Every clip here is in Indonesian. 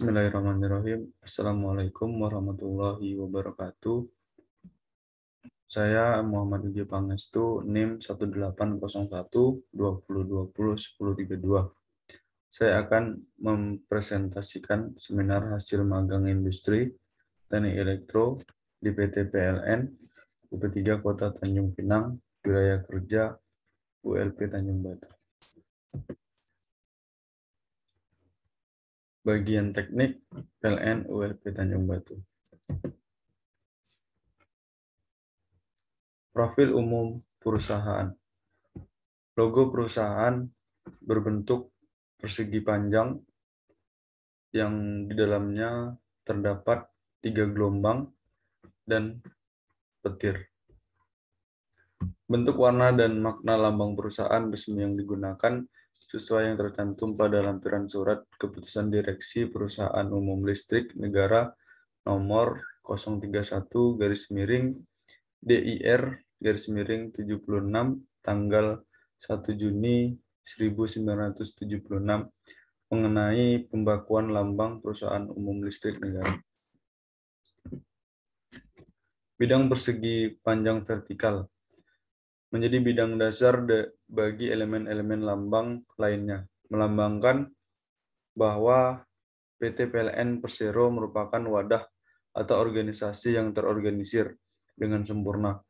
Bismillahirrahmanirrahim. Assalamualaikum warahmatullahi wabarakatuh. Saya Muhammad Uji Pangestu, NIM 1801-2020-1032. Saya akan mempresentasikan seminar hasil magang industri teknik elektro di PT PLN UP3 Kota Tanjung Pinang, wilayah kerja ULP Tanjung Batu bagian teknik PLN ULP Tanjung Batu. Profil umum perusahaan. Logo perusahaan berbentuk persegi panjang yang di dalamnya terdapat tiga gelombang dan petir. Bentuk warna dan makna lambang perusahaan resmi yang digunakan sesuai yang tercantum pada lampiran surat keputusan direksi perusahaan umum listrik negara nomor 031 garis miring DIR garis miring 76 tanggal 1 Juni 1976 mengenai pembakuan lambang perusahaan umum listrik negara. Bidang persegi panjang vertikal menjadi bidang dasar bagi elemen-elemen lambang lainnya, melambangkan bahwa PT PLN Persero merupakan wadah atau organisasi yang terorganisir dengan sempurna,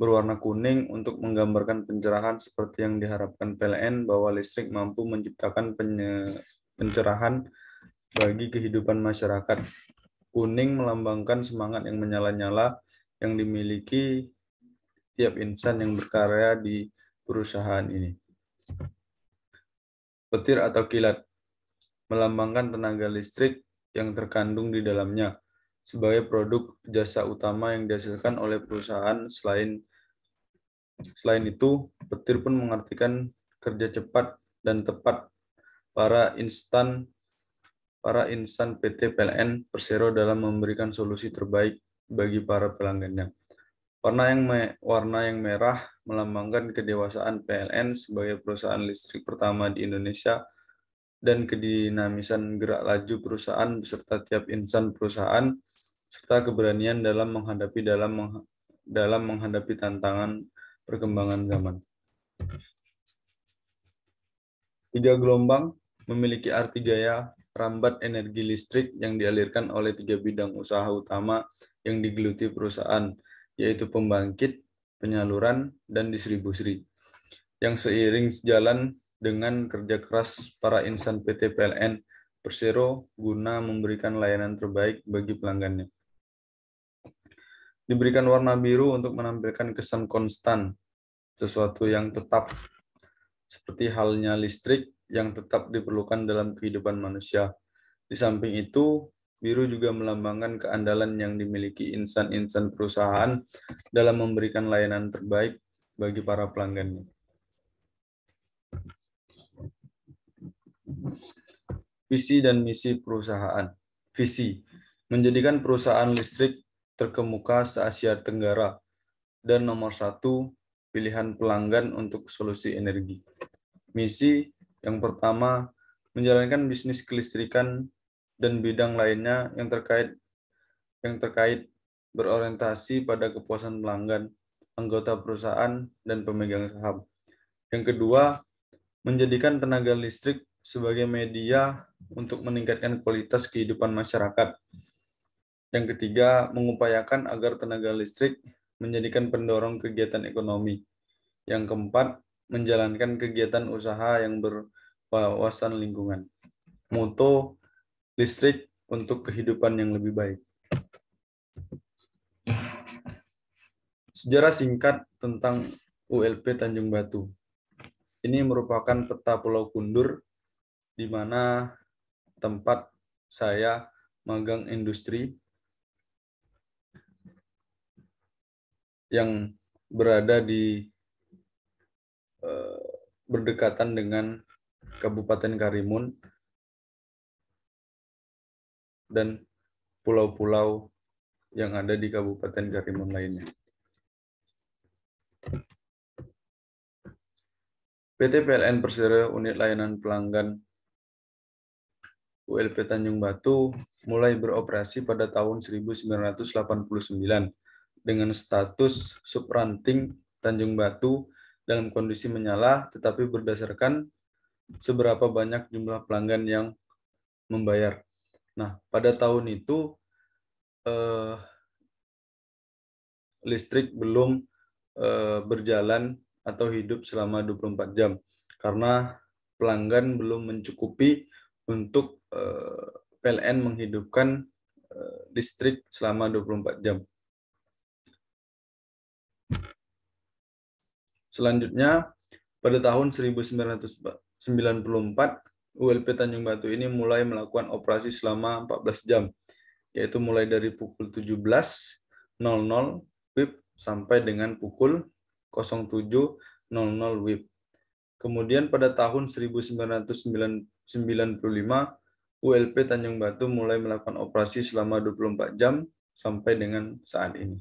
berwarna kuning untuk menggambarkan pencerahan seperti yang diharapkan PLN bahwa listrik mampu menciptakan pencerahan bagi kehidupan masyarakat. Kuning melambangkan semangat yang menyala-nyala yang dimiliki setiap insan yang berkarya di perusahaan ini. Petir atau kilat melambangkan tenaga listrik yang terkandung di dalamnya sebagai produk jasa utama yang dihasilkan oleh perusahaan selain selain itu petir pun mengartikan kerja cepat dan tepat para instan para insan PT PLN Persero dalam memberikan solusi terbaik bagi para pelanggannya. Warna yang me warna yang merah melambangkan kedewasaan PLN sebagai perusahaan listrik pertama di Indonesia dan kedinamisan gerak laju perusahaan beserta tiap insan perusahaan serta keberanian dalam menghadapi dalam meng dalam menghadapi tantangan perkembangan zaman. Tiga gelombang memiliki arti gaya rambat energi listrik yang dialirkan oleh tiga bidang usaha utama yang digeluti perusahaan, yaitu pembangkit, penyaluran, dan distribusi, yang seiring sejalan dengan kerja keras para insan PT PLN Persero guna memberikan layanan terbaik bagi pelanggannya. Diberikan warna biru untuk menampilkan kesan konstan, sesuatu yang tetap, seperti halnya listrik yang tetap diperlukan dalam kehidupan manusia. Di samping itu, Biru juga melambangkan keandalan yang dimiliki insan-insan perusahaan dalam memberikan layanan terbaik bagi para pelanggannya. Visi dan misi perusahaan. Visi menjadikan perusahaan listrik terkemuka se-Asia Tenggara dan nomor satu pilihan pelanggan untuk solusi energi. Misi yang pertama, menjalankan bisnis kelistrikan dan bidang lainnya yang terkait yang terkait berorientasi pada kepuasan pelanggan, anggota perusahaan, dan pemegang saham. Yang kedua, menjadikan tenaga listrik sebagai media untuk meningkatkan kualitas kehidupan masyarakat. Yang ketiga, mengupayakan agar tenaga listrik menjadikan pendorong kegiatan ekonomi. Yang keempat, menjalankan kegiatan usaha yang berwawasan lingkungan. Moto listrik untuk kehidupan yang lebih baik. Sejarah singkat tentang ULP Tanjung Batu. Ini merupakan peta Pulau Kundur di mana tempat saya magang industri yang berada di eh, berdekatan dengan Kabupaten Karimun dan pulau-pulau yang ada di Kabupaten Karimun lainnya. PT PLN Persero Unit Layanan Pelanggan ULP Tanjung Batu mulai beroperasi pada tahun 1989 dengan status subranting Tanjung Batu dalam kondisi menyala tetapi berdasarkan seberapa banyak jumlah pelanggan yang membayar. Nah, pada tahun itu eh, listrik belum eh, berjalan atau hidup selama 24 jam karena pelanggan belum mencukupi untuk eh, PLN menghidupkan eh, listrik selama 24 jam. Selanjutnya, pada tahun 1994 ULP Tanjung Batu ini mulai melakukan operasi selama 14 jam, yaitu mulai dari pukul 17.00 WIB sampai dengan pukul 07.00 WIB. Kemudian pada tahun 1995, ULP Tanjung Batu mulai melakukan operasi selama 24 jam sampai dengan saat ini.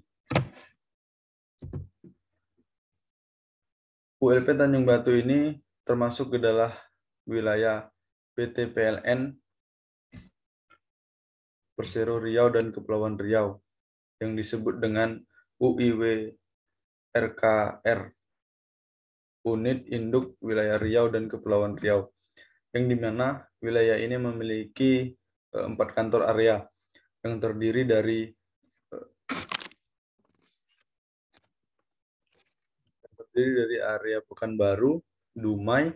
ULP Tanjung Batu ini termasuk ke dalam wilayah PT PLN Persero Riau dan Kepulauan Riau yang disebut dengan UIW RKR Unit Induk Wilayah Riau dan Kepulauan Riau yang dimana wilayah ini memiliki eh, empat kantor area yang terdiri dari eh, terdiri dari area Pekanbaru, Dumai,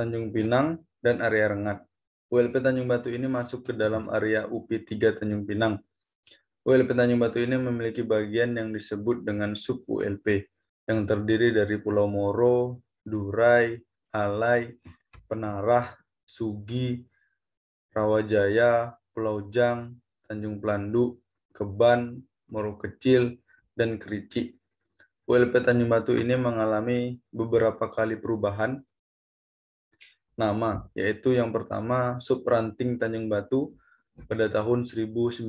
Tanjung Pinang, dan area Rengat. ULP Tanjung Batu ini masuk ke dalam area UP3 Tanjung Pinang. ULP Tanjung Batu ini memiliki bagian yang disebut dengan sub-ULP, yang terdiri dari Pulau Moro, Durai, Alai, Penarah, Sugi, Rawajaya, Pulau Jang, Tanjung Pelandu, Keban, Moro Kecil, dan Kerici. ULP Tanjung Batu ini mengalami beberapa kali perubahan nama, yaitu yang pertama Subranting Tanjung Batu pada tahun 1997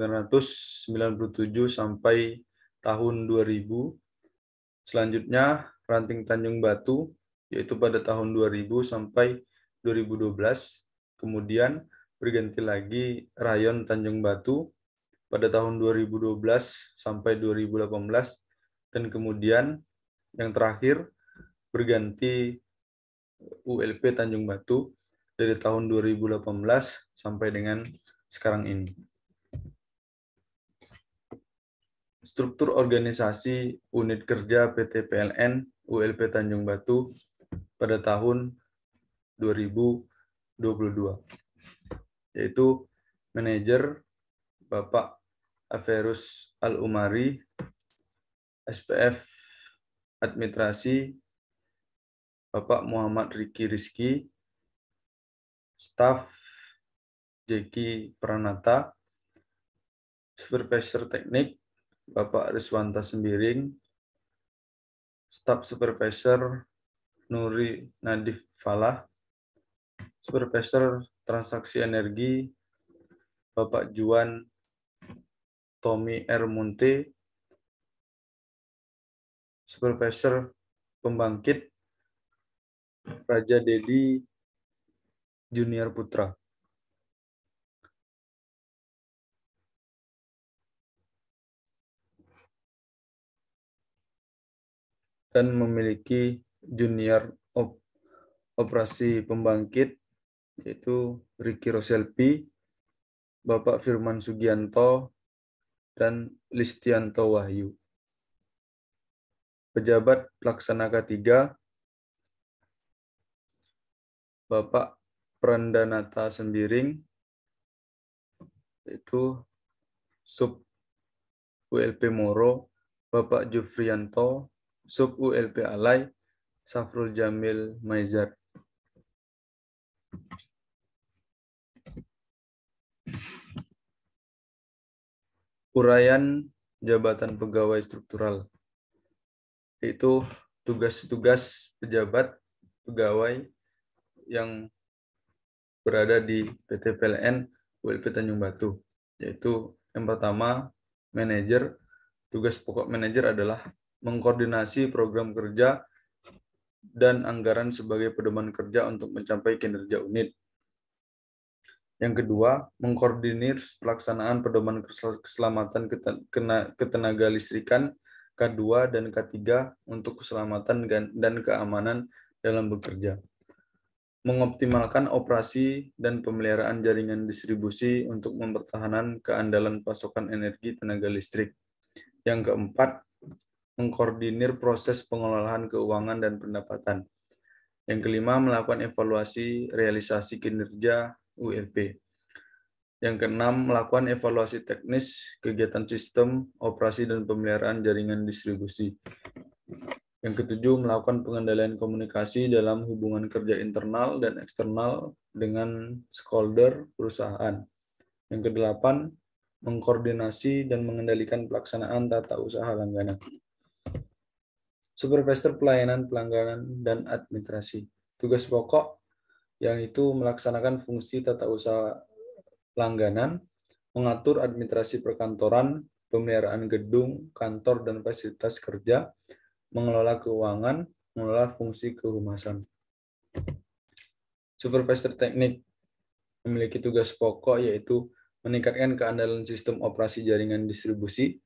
sampai tahun 2000. Selanjutnya Ranting Tanjung Batu yaitu pada tahun 2000 sampai 2012. Kemudian berganti lagi Rayon Tanjung Batu pada tahun 2012 sampai 2018 dan kemudian yang terakhir berganti ULP Tanjung Batu dari tahun 2018 sampai dengan sekarang ini. Struktur organisasi unit kerja PT PLN ULP Tanjung Batu pada tahun 2022 yaitu manajer Bapak Averus Al Umari SPF administrasi Bapak Muhammad Riki Rizki, staf Jeki Pranata, Supervisor Teknik Bapak Riswanta Sembiring, Staf Supervisor Nuri Nadif Falah, Supervisor Transaksi Energi Bapak Juan Tommy R. Munte, Supervisor Pembangkit Raja Dedi Junior Putra. dan memiliki junior op, operasi pembangkit yaitu Ricky Roselpi, Bapak Firman Sugianto, dan Listianto Wahyu. Pejabat Pelaksana Ketiga Bapak Prandanata Sembiring itu sub ULP Moro, Bapak Jufrianto, sub ULP Alai, Safrul Jamil Maizar. Urayan jabatan pegawai struktural itu tugas-tugas pejabat pegawai yang berada di PT PLN WLP Tanjung Batu, yaitu yang pertama, manajer. Tugas pokok manajer adalah mengkoordinasi program kerja dan anggaran sebagai pedoman kerja untuk mencapai kinerja unit. Yang kedua, mengkoordinir pelaksanaan pedoman keselamatan ketenaga listrikan K2 dan K3 untuk keselamatan dan keamanan dalam bekerja mengoptimalkan operasi dan pemeliharaan jaringan distribusi untuk mempertahankan keandalan pasokan energi tenaga listrik. Yang keempat, mengkoordinir proses pengelolaan keuangan dan pendapatan. Yang kelima, melakukan evaluasi realisasi kinerja UFP. E Yang keenam, melakukan evaluasi teknis kegiatan sistem, operasi, dan pemeliharaan jaringan distribusi. Yang ketujuh, melakukan pengendalian komunikasi dalam hubungan kerja internal dan eksternal dengan stakeholder perusahaan. Yang kedelapan, mengkoordinasi dan mengendalikan pelaksanaan tata usaha langganan. Supervisor pelayanan pelangganan dan administrasi. Tugas pokok yang itu melaksanakan fungsi tata usaha langganan, mengatur administrasi perkantoran, pemeliharaan gedung, kantor, dan fasilitas kerja, mengelola keuangan, mengelola fungsi kehumasan. Supervisor teknik memiliki tugas pokok yaitu meningkatkan keandalan sistem operasi jaringan distribusi,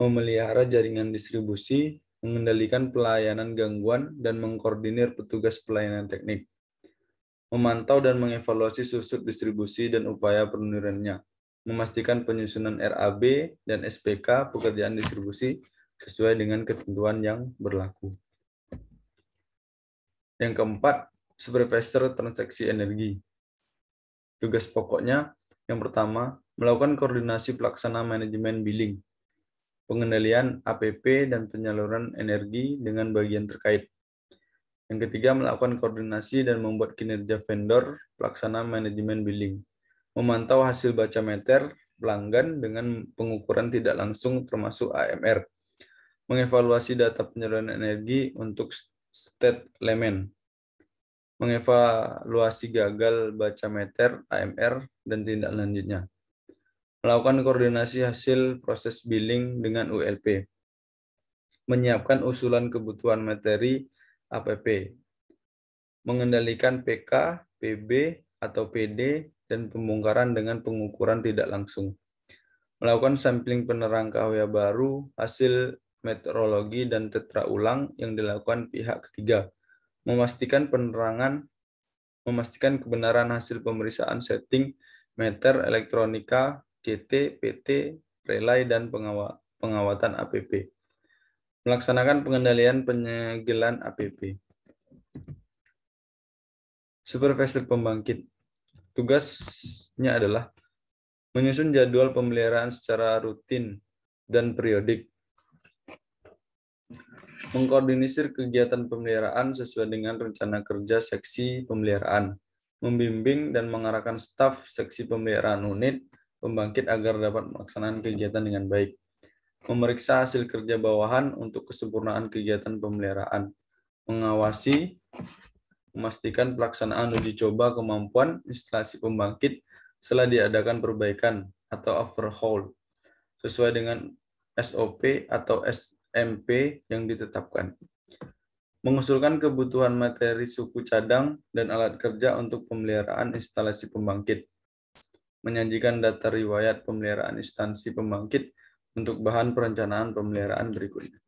memelihara jaringan distribusi, mengendalikan pelayanan gangguan, dan mengkoordinir petugas pelayanan teknik, memantau dan mengevaluasi susut distribusi dan upaya penurunannya, memastikan penyusunan RAB dan SPK pekerjaan distribusi, sesuai dengan ketentuan yang berlaku. Yang keempat, supervisor transaksi energi. Tugas pokoknya yang pertama, melakukan koordinasi pelaksana manajemen billing, pengendalian APP dan penyaluran energi dengan bagian terkait. Yang ketiga, melakukan koordinasi dan membuat kinerja vendor pelaksana manajemen billing, memantau hasil baca meter pelanggan dengan pengukuran tidak langsung termasuk AMR mengevaluasi data penyaluran energi untuk state lemen, mengevaluasi gagal baca meter AMR dan tindak lanjutnya, melakukan koordinasi hasil proses billing dengan ULP, menyiapkan usulan kebutuhan materi APP, mengendalikan PK, PB, atau PD, dan pembongkaran dengan pengukuran tidak langsung. Melakukan sampling penerang kawya baru, hasil meteorologi, dan tetra ulang yang dilakukan pihak ketiga. Memastikan penerangan, memastikan kebenaran hasil pemeriksaan setting, meter, elektronika, CT, PT, relay, dan pengawatan APP. Melaksanakan pengendalian penyegelan APP. Supervisor pembangkit. Tugasnya adalah menyusun jadwal pemeliharaan secara rutin dan periodik, mengkoordinisir kegiatan pemeliharaan sesuai dengan rencana kerja seksi pemeliharaan, membimbing dan mengarahkan staf seksi pemeliharaan unit pembangkit agar dapat melaksanakan kegiatan dengan baik, memeriksa hasil kerja bawahan untuk kesempurnaan kegiatan pemeliharaan, mengawasi, memastikan pelaksanaan uji coba kemampuan instalasi pembangkit setelah diadakan perbaikan atau overhaul sesuai dengan SOP atau MP yang ditetapkan. Mengusulkan kebutuhan materi suku cadang dan alat kerja untuk pemeliharaan instalasi pembangkit. Menyajikan data riwayat pemeliharaan instansi pembangkit untuk bahan perencanaan pemeliharaan berikutnya.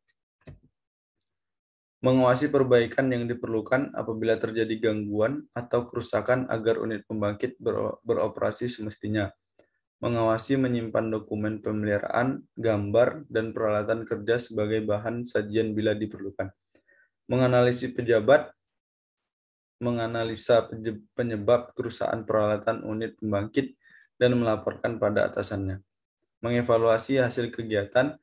Mengawasi perbaikan yang diperlukan apabila terjadi gangguan atau kerusakan agar unit pembangkit beroperasi semestinya mengawasi menyimpan dokumen pemeliharaan, gambar, dan peralatan kerja sebagai bahan sajian bila diperlukan. Menganalisis pejabat, menganalisa penyebab kerusakan peralatan unit pembangkit, dan melaporkan pada atasannya. Mengevaluasi hasil kegiatan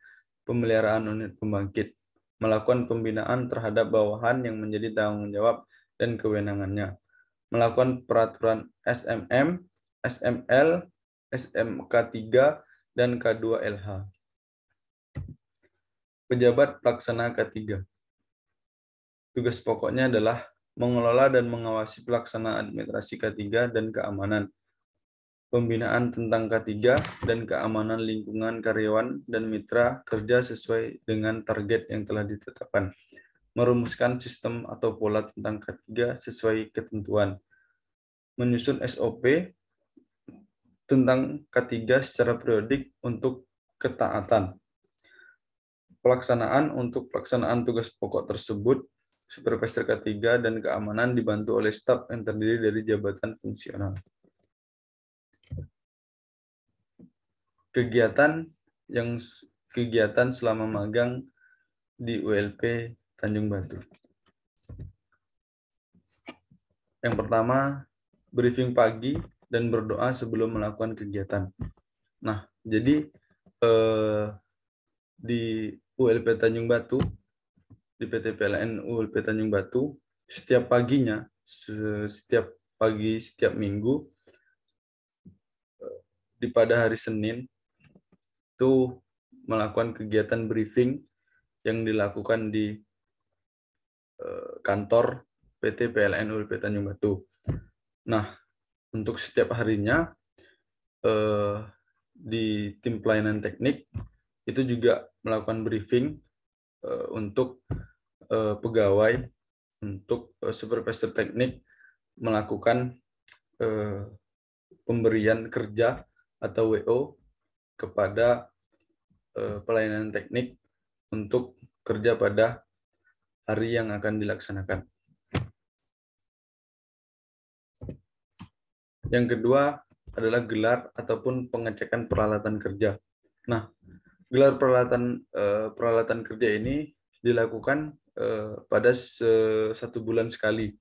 pemeliharaan unit pembangkit. Melakukan pembinaan terhadap bawahan yang menjadi tanggung jawab dan kewenangannya. Melakukan peraturan SMM, SML, SMK 3 dan K2 LH. Pejabat pelaksana K3. Tugas pokoknya adalah mengelola dan mengawasi pelaksanaan administrasi K3 dan keamanan, pembinaan tentang K3 dan keamanan lingkungan karyawan dan mitra kerja sesuai dengan target yang telah ditetapkan, merumuskan sistem atau pola tentang K3 sesuai ketentuan, menyusun SOP tentang ketiga secara periodik untuk ketaatan. Pelaksanaan untuk pelaksanaan tugas pokok tersebut, supervisor ketiga dan keamanan dibantu oleh staf yang terdiri dari jabatan fungsional. Kegiatan yang kegiatan selama magang di ULP Tanjung Batu. Yang pertama, briefing pagi dan berdoa sebelum melakukan kegiatan. Nah, jadi eh, di ULP Tanjung Batu, di PT PLN ULP Tanjung Batu, setiap paginya, setiap pagi, setiap minggu, eh, di pada hari Senin, itu melakukan kegiatan briefing yang dilakukan di eh, kantor PT PLN ULP Tanjung Batu. Nah, untuk setiap harinya eh, di tim pelayanan teknik itu juga melakukan briefing eh, untuk eh, pegawai untuk eh, supervisor teknik melakukan eh, pemberian kerja atau WO kepada eh, pelayanan teknik untuk kerja pada hari yang akan dilaksanakan. Yang kedua adalah gelar ataupun pengecekan peralatan kerja. Nah, gelar peralatan eh, peralatan kerja ini dilakukan eh, pada satu bulan sekali.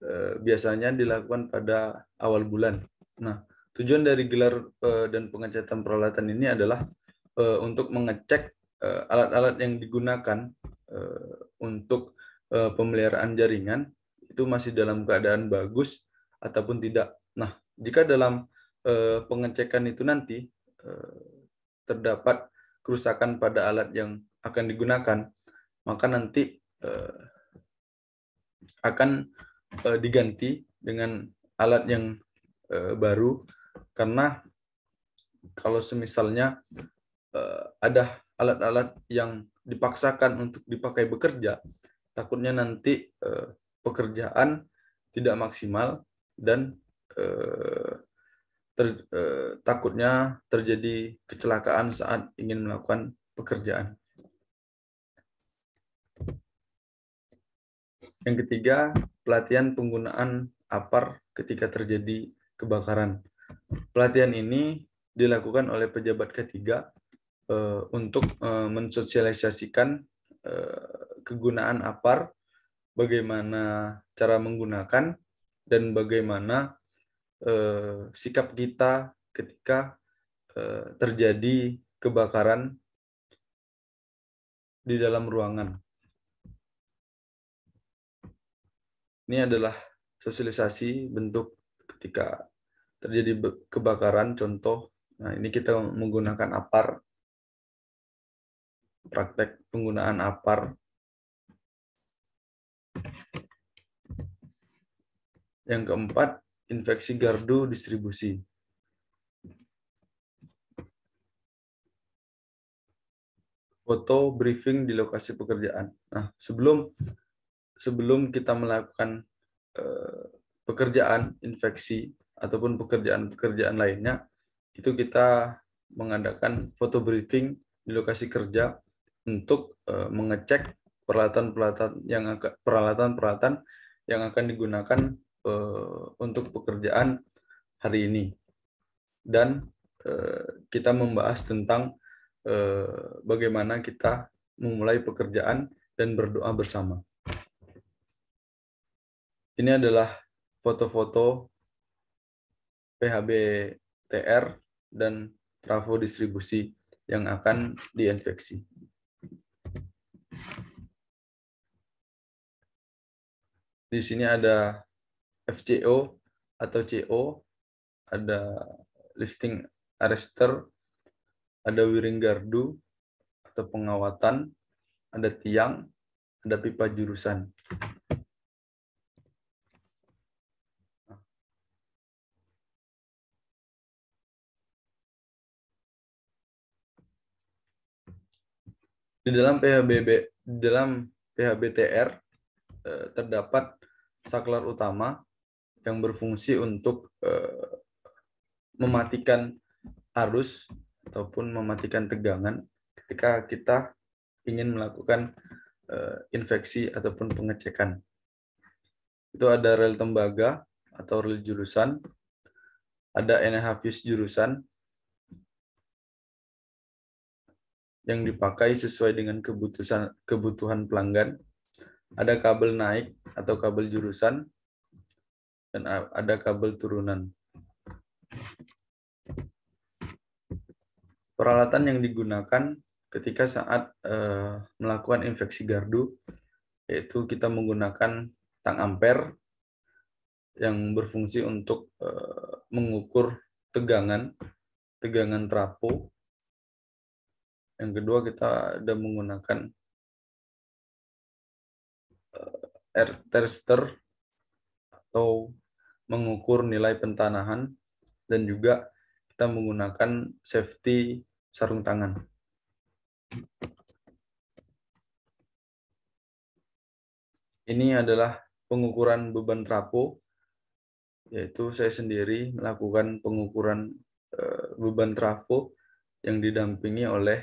Eh, biasanya dilakukan pada awal bulan. Nah, tujuan dari gelar dan pengecekan peralatan ini adalah untuk mengecek alat-alat yang digunakan untuk pemeliharaan jaringan itu masih dalam keadaan bagus ataupun tidak Nah, jika dalam eh, pengecekan itu nanti eh, terdapat kerusakan pada alat yang akan digunakan, maka nanti eh, akan eh, diganti dengan alat yang eh, baru karena kalau semisalnya eh, ada alat-alat yang dipaksakan untuk dipakai bekerja, takutnya nanti eh, pekerjaan tidak maksimal dan Eh, ter, eh, takutnya terjadi kecelakaan saat ingin melakukan pekerjaan. Yang ketiga, pelatihan penggunaan APAR ketika terjadi kebakaran. Pelatihan ini dilakukan oleh pejabat ketiga eh, untuk eh, mensosialisasikan eh, kegunaan APAR, bagaimana cara menggunakan, dan bagaimana eh, sikap kita ketika eh, terjadi kebakaran di dalam ruangan. Ini adalah sosialisasi bentuk ketika terjadi kebakaran contoh. Nah, ini kita menggunakan APAR. Praktek penggunaan APAR. Yang keempat, infeksi gardu distribusi. Foto briefing di lokasi pekerjaan. Nah, sebelum sebelum kita melakukan eh, pekerjaan infeksi ataupun pekerjaan-pekerjaan lainnya, itu kita mengadakan foto briefing di lokasi kerja untuk eh, mengecek peralatan-peralatan yang peralatan-peralatan yang akan digunakan uh, untuk pekerjaan hari ini dan uh, kita membahas tentang uh, bagaimana kita memulai pekerjaan dan berdoa bersama. Ini adalah foto-foto PHB TR dan trafo distribusi yang akan diinfeksi. Di sini ada FCO atau CO, ada lifting arrester, ada wiring gardu atau pengawatan, ada tiang, ada pipa jurusan. di dalam PHBB di dalam PHBTR eh, terdapat saklar utama, yang berfungsi untuk eh, mematikan arus ataupun mematikan tegangan ketika kita ingin melakukan eh, infeksi ataupun pengecekan. Itu ada rel tembaga atau rel jurusan, ada NH jurusan yang dipakai sesuai dengan kebutuhan kebutuhan pelanggan, ada kabel naik atau kabel jurusan, dan ada kabel turunan. Peralatan yang digunakan ketika saat uh, melakukan infeksi gardu yaitu kita menggunakan tang ampere yang berfungsi untuk uh, mengukur tegangan tegangan trapo. Yang kedua kita ada menggunakan uh, air tester atau mengukur nilai pentanahan dan juga kita menggunakan safety sarung tangan. Ini adalah pengukuran beban trapo, yaitu saya sendiri melakukan pengukuran eh, beban trapo yang didampingi oleh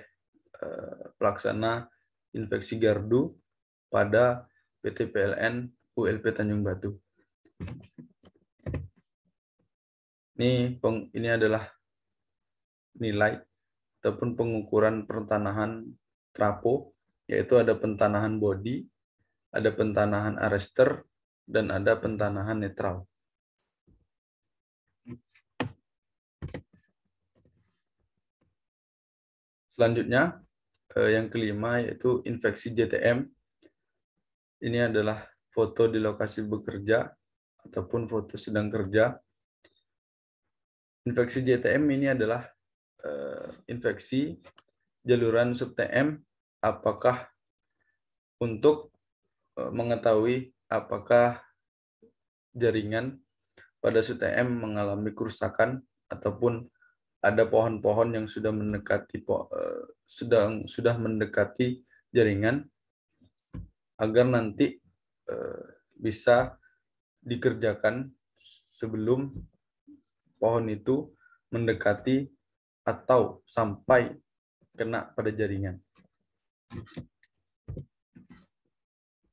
eh, pelaksana infeksi gardu pada PT PLN ULP Tanjung Batu. Ini peng, ini adalah nilai ataupun pengukuran pertanahan trapo, yaitu ada pentanahan body, ada pentanahan arrester, dan ada pentanahan netral. Selanjutnya, eh, yang kelima yaitu infeksi JTM. Ini adalah foto di lokasi bekerja ataupun foto sedang kerja. Infeksi JTM ini adalah eh, infeksi jaluran sub-TM apakah untuk eh, mengetahui apakah jaringan pada sub-TM mengalami kerusakan ataupun ada pohon-pohon yang sudah mendekati eh, sudah sudah mendekati jaringan agar nanti bisa dikerjakan sebelum pohon itu mendekati atau sampai kena pada jaringan.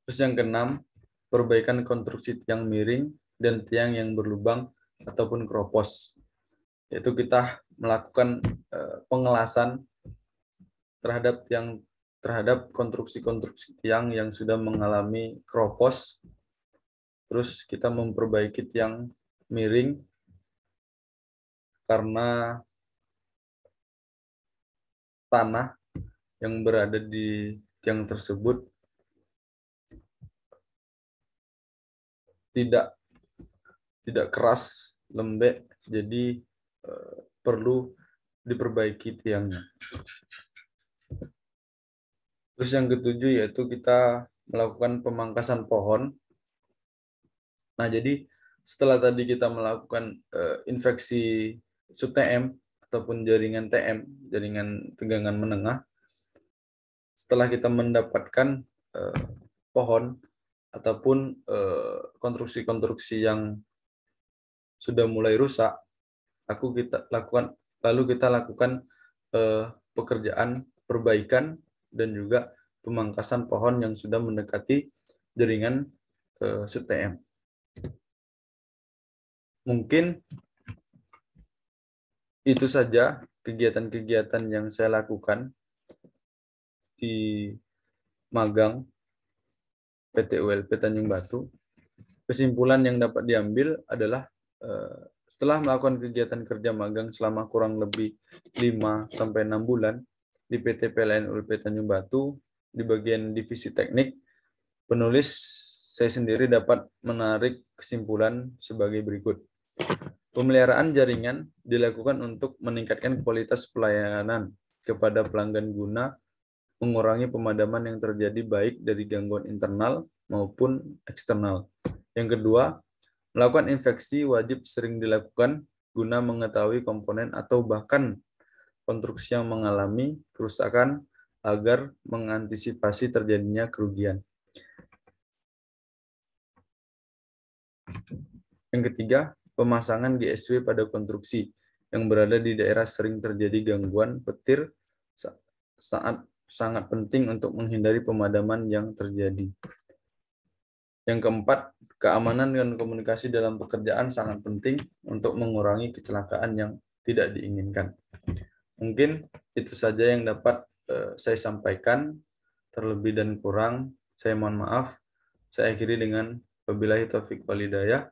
Terus yang keenam, perbaikan konstruksi tiang miring dan tiang yang berlubang ataupun keropos. Yaitu kita melakukan eh, pengelasan terhadap yang terhadap konstruksi-konstruksi tiang yang sudah mengalami keropos terus kita memperbaiki tiang miring karena tanah yang berada di tiang tersebut tidak tidak keras lembek jadi eh, perlu diperbaiki tiangnya terus yang ketujuh yaitu kita melakukan pemangkasan pohon Nah, jadi setelah tadi kita melakukan uh, infeksi sub-TM ataupun jaringan TM, jaringan tegangan menengah, setelah kita mendapatkan uh, pohon ataupun eh, konstruksi-konstruksi uh, yang sudah mulai rusak, aku kita lakukan lalu kita lakukan uh, pekerjaan perbaikan dan juga pemangkasan pohon yang sudah mendekati jaringan uh, sub-TM mungkin itu saja kegiatan-kegiatan yang saya lakukan di magang PT ULP Tanjung Batu. Kesimpulan yang dapat diambil adalah eh, setelah melakukan kegiatan kerja magang selama kurang lebih 5 sampai 6 bulan di PT PLN ULP Tanjung Batu di bagian divisi teknik, penulis saya sendiri dapat menarik kesimpulan sebagai berikut. Pemeliharaan jaringan dilakukan untuk meningkatkan kualitas pelayanan kepada pelanggan guna mengurangi pemadaman yang terjadi baik dari gangguan internal maupun eksternal. Yang kedua, melakukan infeksi wajib sering dilakukan guna mengetahui komponen atau bahkan konstruksi yang mengalami kerusakan agar mengantisipasi terjadinya kerugian. Yang ketiga, pemasangan GSW pada konstruksi yang berada di daerah sering terjadi gangguan petir saat sangat penting untuk menghindari pemadaman yang terjadi. Yang keempat, keamanan dan komunikasi dalam pekerjaan sangat penting untuk mengurangi kecelakaan yang tidak diinginkan. Mungkin itu saja yang dapat eh, saya sampaikan. Terlebih dan kurang, saya mohon maaf. Saya akhiri dengan wabillahi taufik walidayah.